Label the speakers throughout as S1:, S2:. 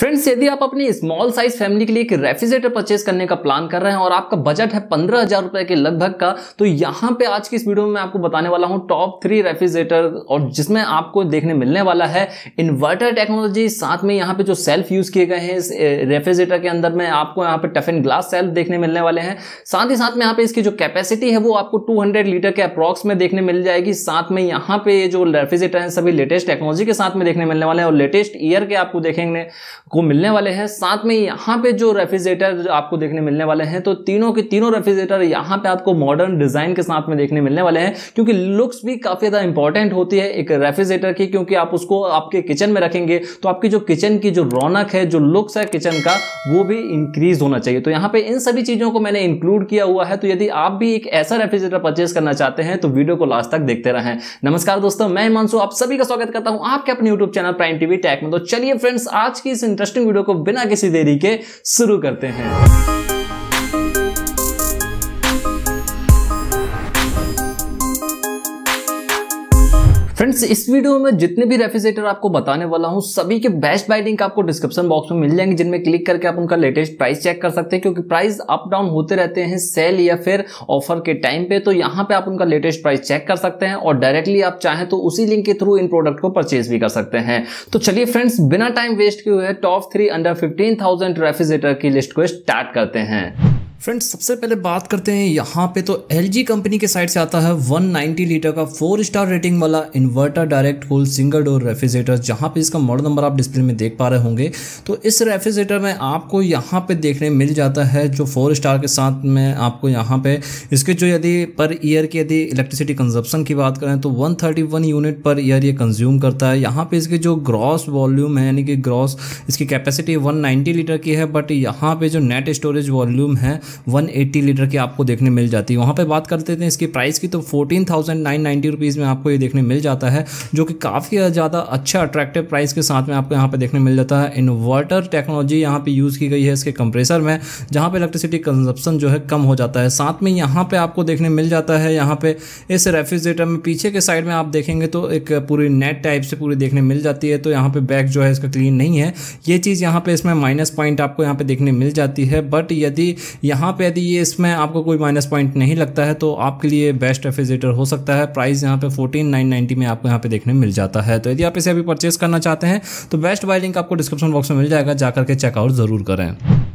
S1: friends यदि आप अपनी स्मॉल साइज फैमिली के लिए एक रेफ्रिजरेटर परचेज करने का प्लान कर रहे हैं और आपका बजट है पंद्रह हजार रुपए के लगभग का तो यहाँ पे आज की इस वीडियो में मैं आपको बताने वाला हूँ टॉप थ्री रेफ्रिजरेटर और जिसमें आपको देखने मिलने वाला है इन्वर्टर टेक्नोलॉजी साथ में यहाँ पे जो सेल्फ यूज किए गए हैं इस रेफ्रिजरेटर के अंदर में आपको यहाँ पे टफ एंड ग्लास सेल्फ देखने मिलने वाले हैं साथ ही साथ में यहाँ पे इसकी जो कैपेसिटी है वो आपको टू लीटर के अप्रॉक्स में देखने मिल जाएगी साथ में यहाँ पे जो रेफ्रिजरेटर है सभी लेटेस्ट टेक्नोलॉजी के साथ में देखने मिलने वाले हैं और लेटेस्ट ईयर के आपको देखेंगे को मिलने वाले हैं साथ में यहाँ पे जो रेफ्रिजरेटर आपको देखने मिलने वाले हैं तो तीनों के तीनों रेफ्रिजरेटर यहाँ पे आपको मॉडर्न डिजाइन के साथ में देखने मिलने वाले हैं क्योंकि लुक्स भी काफी ज्यादा इंपॉर्टेंट होती है एक रेफ्रिजरेटर की क्योंकि आप उसको आपके किचन में रखेंगे तो आपकी जो किचन की जो रौनक है जो लुक्स है किचन का वो भी इंक्रीज होना चाहिए तो यहाँ पे इन सभी चीजों को मैंने इंक्लूड किया हुआ है तो यदि आप भी एक ऐसा रेफ्रिजरेटर परचेज करना चाहते हैं तो वीडियो को लास्ट तक देखते रहें नमस्कार दोस्तों मैं मानसू आप सभी का स्वागत करता हूँ आपके अपने YouTube channel Prime TV tech में तो चलिए फ्रेंड्स आज की इस इंटरेस्टिंग वीडियो को बिना किसी देरी के शुरू करते हैं फ्रेंड्स इस वीडियो में जितने भी रेफ्रिजरेटर आपको बताने वाला हूँ सभी के बेस्ट बाय लिंक आपको डिस्क्रिप्शन बॉक्स में मिल जाएंगे जिनमें क्लिक करके आप उनका लेटेस्ट प्राइस चेक कर सकते हैं क्योंकि प्राइस अप डाउन होते रहते हैं सेल या फिर ऑफर के टाइम पे तो यहाँ पे आप उनका लेटेस्ट प्राइस चेक कर सकते हैं और डायरेक्टली आप चाहें तो उसी लिंक के थ्रू इन प्रोडक्ट को परचेज भी कर सकते हैं तो चलिए फ्रेंड्स बिना टाइम वेस्ट किए हुए top three under fifteen refrigerator की लिस्ट को स्टार्ट करते हैं फ्रेंड्स सबसे पहले बात करते हैं यहाँ पे तो एल कंपनी के साइड से आता है 190 लीटर का फोर स्टार रेटिंग वाला inverter direct cool single door refrigerator जहाँ पे इसका मॉडल नंबर आप डिस्प्ले में देख पा रहे होंगे तो इस रेफ्रिजरेटर में आपको यहाँ पे देखने मिल जाता है जो फोर स्टार के साथ में आपको यहाँ पे इसके जो यदि पर ईयर की यदि इलेक्ट्रिसिटी कंजप्शन की बात करें तो वन यूनिट पर ईयर ये कंज्यूम करता है यहाँ पर इसकी जो ग्रॉस वॉल्यूम है यानी कि ग्रॉस इसकी कैपेसिटी वन लीटर की है बट यहाँ पर जो नेट स्टोरेज वॉल्यूम है 180 लीटर की आपको देखने मिल जाती है वहाँ पर बात करते थे इसकी प्राइस की तो fourteen thousand nine ninety rupees में आपको ये देखने मिल जाता है जो कि काफ़ी ज़्यादा अच्छा अट्रैक्टिव प्राइस के साथ में आपको यहाँ पर देखने मिल जाता है इन्वर्टर टेक्नोलॉजी यहाँ पर यूज़ की गई है इसके कंप्रेसर में जहाँ पर इलेक्ट्रिसिटी कंजप्शन जो है कम हो जाता है साथ में यहाँ पर आपको देखने मिल जाता है यहाँ पे इस रेफ्रिजरेटर में पीछे के साइड में आप देखेंगे तो एक पूरी नेट टाइप से पूरी देखने मिल जाती है तो यहाँ पे बैक जो है इसका क्लीन नहीं है ये चीज़ यहाँ पे इसमें माइनस पॉइंट आपको यहाँ पे देखने मिल जाती है बट यदि यहाँ यहाँ पे यदि ये इसमें आपको कोई माइनस पॉइंट नहीं लगता है तो आपके लिए बेस्ट रेफ्रिजरेटर हो सकता है प्राइस यहाँ पे 14990 में आपको यहाँ पे देखने मिल जाता है तो यदि आप इसे अभी परचेस करना चाहते हैं तो बेस्ट बाय लिंक आपको डिस्क्रिप्शन बॉक्स में मिल जाएगा जाकर के चेकआउट ज़रूर करें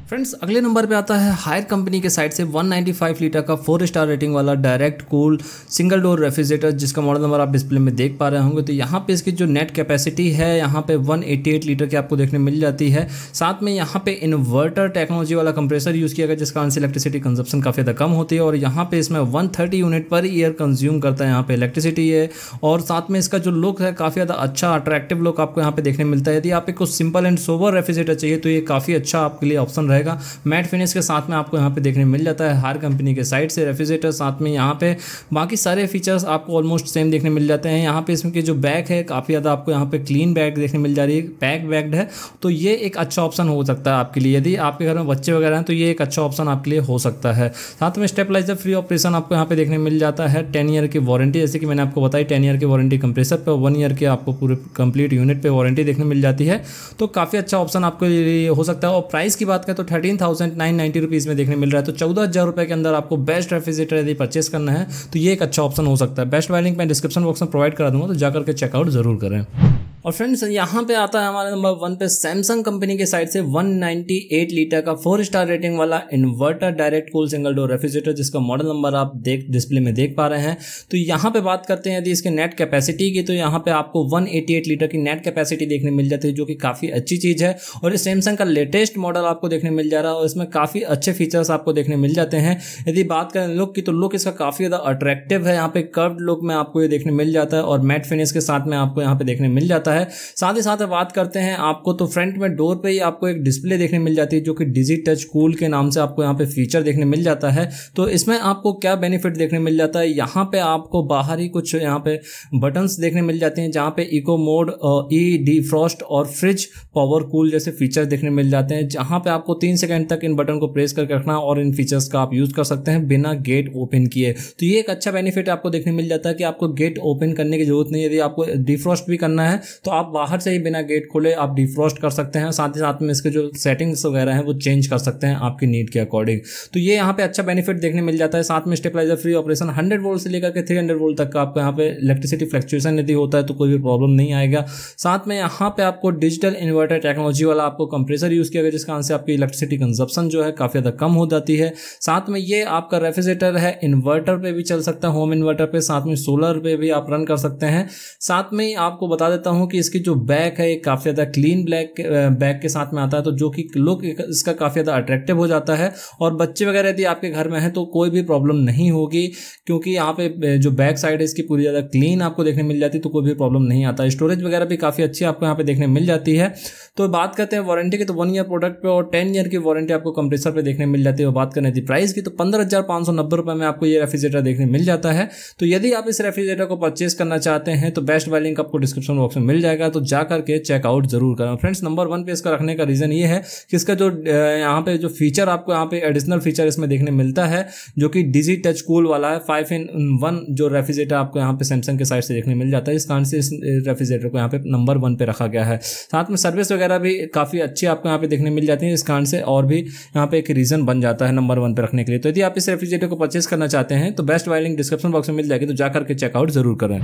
S1: फ्रेंड्स अगले नंबर पे आता है हायर कंपनी के साइड से 195 लीटर का फोर स्टार रेटिंग वाला direct cool single door refrigerator जिसका मॉडल नंबर आप डिस्प्ले में देख पा रहे होंगे तो यहाँ पे इसकी जो नेट कैपेसिटी है यहाँ पे 188 लीटर की आपको देखने मिल जाती है साथ में यहाँ पे इन्वर्टर टेक्नोलॉजी वाला कंप्रेसर यूज़ किया गया जिस कारण से इलेक्ट्रिसिटी कंजप्शन काफ़ी ज़्यादा कम होती है और यहाँ पर इसमें one unit per year consume करता है यहाँ पर इलेक्ट्रिसिटी है और साथ में इसका जो लुक है काफ़ी ज़्यादा अच्छा अट्रैक्टिव लुक आपको यहाँ पर देखने मिलता है यदि आप कुछ सिंपल एंड सोवर रेफ्रिजरेटर चाहिए तो ये काफ़ी अच्छा आपके लिए ऑप्शन रहेगा मैट फिनिश के साथ में आपको यहाँ पे देखने मिल जाता है हर कंपनी के साइड से रेफ्रिजरेटर साथ में यहाँ पे बाकी सारे फीचर्स आपको ऑलमोस्ट सेम देखने मिल जाते हैं यहाँ पे इसमें जो बैग है काफ़ी ज़्यादा आपको यहाँ पे क्लीन बैग देखने मिल जा रही है पैक बैग्ड है तो ये एक अच्छा ऑप्शन हो सकता है आपके लिए यदि आपके घर में बच्चे वगैरह हैं तो ये एक अच्छा ऑप्शन आपके लिए हो सकता है साथ में स्टेपलाइजर फ्री ऑपरेशन आपको यहाँ पे देखने मिल जाता है टेन ईयर की वारंटी जैसे कि मैंने आपको बताई टेन ईयर की वारंटी कंप्रेसर पर वन ईयर की आपको पूरे कंप्लीट यूनिट पर वारंटी देखने मिल जाती है तो काफ़ी अच्छा ऑप्शन आपके लिए हो सकता है और प्राइस की बात करें तो thirteen thousand nine ninety rupees में देखने मिल रहा है तो चौदह हज़ार रुपये के अंदर आपको बेस्ट रेफ्रिजरेटर यदि परचेस करना है तो ये एक अच्छा ऑप्शन हो सकता है बेस्ट वाइलिंग मैं डिस्क्रिप्शन बॉक्स में प्रोवाइड करा दूंगा तो जाकर के चेकआउट जरूर करें और फ्रेंड्स यहाँ पे आता है हमारा नंबर वन पे सैमसंग कंपनी के साइड से 198 लीटर का फोर स्टार रेटिंग वाला inverter direct cool single door refrigerator जिसका मॉडल नंबर आप देख डिस्प्ले में देख पा रहे हैं तो यहाँ पे बात करते हैं यदि इसके नेट कैपेसिटी की तो यहाँ पे आपको 188 लीटर की नेट कैपेसिटी देखने मिल जाती है जो कि काफ़ी अच्छी चीज़ है और इस सैमसंग का लेटेस्ट मॉडल आपको देखने मिल जा रहा है और इसमें काफ़ी अच्छे फीचर्स आपको देखने मिल जाते हैं यदि बात करें लुक की तो लुक इसका काफ़ी ज़्यादा अट्रैक्टिव है यहाँ पे कर्व लुक में आपको ये देखने मिल जाता है और मैट फिनिश के साथ में आपको यहाँ पे देखने मिल जाता है है साथ ही साथ बात करते हैं आपको तो फ्रंट में डोर पे ही आपको एक डिस्प्ले देखने मिल जाती है जो कि डिजी टच कूल के नाम से आपको यहाँ पे फीचर देखने मिल जाता है तो इसमें आपको क्या बेनिफिट देखने मिल जाता है यहाँ पे आपको बाहर ही कुछ यहाँ पे बटन्स देखने मिल जाते हैं जहाँ पे eco mode E D frost और फ्रिज पावर कूल जैसे फीचर देखने मिल जाते हैं जहाँ पे आपको तीन सेकेंड तक इन बटन को प्रेस करके रखना और इन फीचर्स का आप यूज़ कर सकते हैं बिना गेट ओपन किए तो ये एक अच्छा बेनिफिट आपको देखने मिल जाता है कि आपको गेट ओपन करने की जरूरत नहीं यदि आपको डिफ्रॉस्ट भी करना है तो आप बाहर से ही बिना गेट खोले आप डिफ्रॉस्ट कर सकते हैं साथ ही साथ में इसके जो सेटिंग्स वगैरह हैं वो चेंज कर सकते हैं आपकी नीड के अकॉर्डिंग तो ये यहाँ पे अच्छा बेनिफिट देखने मिल जाता है साथ में stabiliser free operation hundred volt से लेकर के थ्री हंड्रेड वोल्ट तक का आपको यहाँ पे इलेक्ट्रिसिटी फ्लक्चुएशन यदि होता है तो कोई भी प्रॉब्लम नहीं आएगा साथ में यहाँ पे आपको डिजिटल इन्वर्टर टेक्नोलॉजी वाला आपको कंप्रेसर यूज़ किया गया जिस कारण से आपकी इलेक्ट्रिसिटी कंजप्शन जो है काफ़ी ज़्यादा कम हो जाती है साथ में ये आपका रेफ्रिजरेटर है इन्वर्टर पर भी चल सकता है होम इन्वर्टर पर साथ में सोलर पर भी आप रन कर सकते हैं साथ में ही आपको बता देता हूँ कि इसकी जो बैक है ये काफ़ी ज़्यादा क्लीन ब्लैक बैक के साथ में आता है तो जो कि लुक इसका काफ़ी ज़्यादा अट्रैक्टिव हो जाता है और बच्चे वगैरह यदि आपके घर में है तो कोई भी प्रॉब्लम नहीं होगी क्योंकि यहाँ पे जो बैक साइड है इसकी पूरी ज़्यादा क्लीन आपको देखने मिल जाती है तो कोई भी प्रॉब्लम नहीं आता स्टोरेज वगैरह भी काफ़ी अच्छी आपको यहाँ पे देखने मिल जाती है तो बात करते हैं वारंटी की तो वन ईयर प्रोडक्ट पर और टेन ईयर की वारंटी आपको कंप्रेसर पर देखने मिल जाती है और बात करें यदि प्राइस की तो पंद्रह में आपको ये रेफ्रिजरेटर देखने मिल जाता है तो यदि आप इस रेफ्रिजरेटर को परचेज करना चाहते हैं तो बेस्ट वाली लिंक आपको डिस्क्रिप्शन बॉक्स में मिल जाएगा तो जा करके चेकआउट जरूर करें फ्रेंड्स नंबर वन पे इसका रखने का रीज़न ये है कि इसका जो यहाँ पे जो फीचर आपको यहाँ पे एडिशनल फीचर इसमें देखने मिलता है जो कि डिजी टच कूल वाला है फाइव इन वन जो रेफ्रिजरेटर आपको यहाँ पे सैमसंग के साइड से देखने मिल जाता है इस कारण से इस रेफ्रिजरेटर को यहाँ पे नंबर वन पे रखा गया है साथ में सर्विस वगैरह भी काफ़ी अच्छी आपको यहाँ पे देखने मिल जाती है इस कारण से और भी यहाँ पे एक रीज़न बन जाता है नंबर वन पे रखने के लिए तो यदि आप इस रेफ्रिजरेटर को परचेस करना चाहते हैं तो बेस्ट वायरिंग डिस्क्रिप्शन बॉक्स में मिल जाएगी तो जाकर के चेकआउट जरूर करें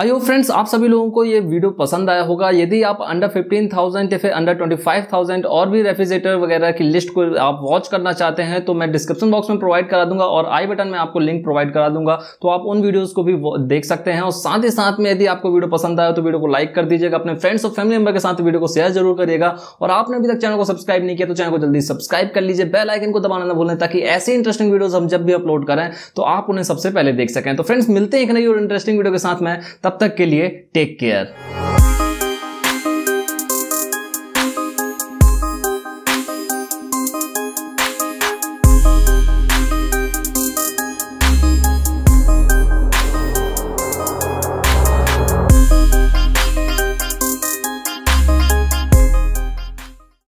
S1: आई हो फ्रेंड्स आप सभी लोगों को ये वीडियो पसंद आया होगा यदि आप अंडर फिफ्टीन थाउजेंड या फिर अंडर ट्वेंटी फाइव थाउजेंड और भी रेफ्रिजरेटर वगैरह की लिस्ट को आप वॉच करना चाहते हैं तो मैं डिस्क्रिप्शन बॉक्स में प्रोवाइड करा दूंगा और आई बटन में आपको लिंक प्रोवाइड करा दूंगा तो आप उन वीडियोज़ को भी देख सकते हैं और साथ ही साथ में यदि आपको वीडियो पसंद आया तो वीडियो को लाइक कर दीजिएगा अपने फ्रेंड्स और फैमिली मेंबर के साथ वीडियो को शेयर जरूर करिएगा और आपने अभी तक चैनल को सब्सक्राइब नहीं किया तो चैनल को जल्दी सब्सक्राइब कर लीजिए बेल आइकन को दबाना ना भूलें ताकि ऐसे इंटरेस्टिंग वीडियोज हम जब भी अपलोड करें तो आप उन्हें सबसे पहले देख सकें तो फ्रेंड्स मिलते हैं एक नई और इंटरेस्टिंग वीडियो के साथ में तब तक के लिए टेक केयर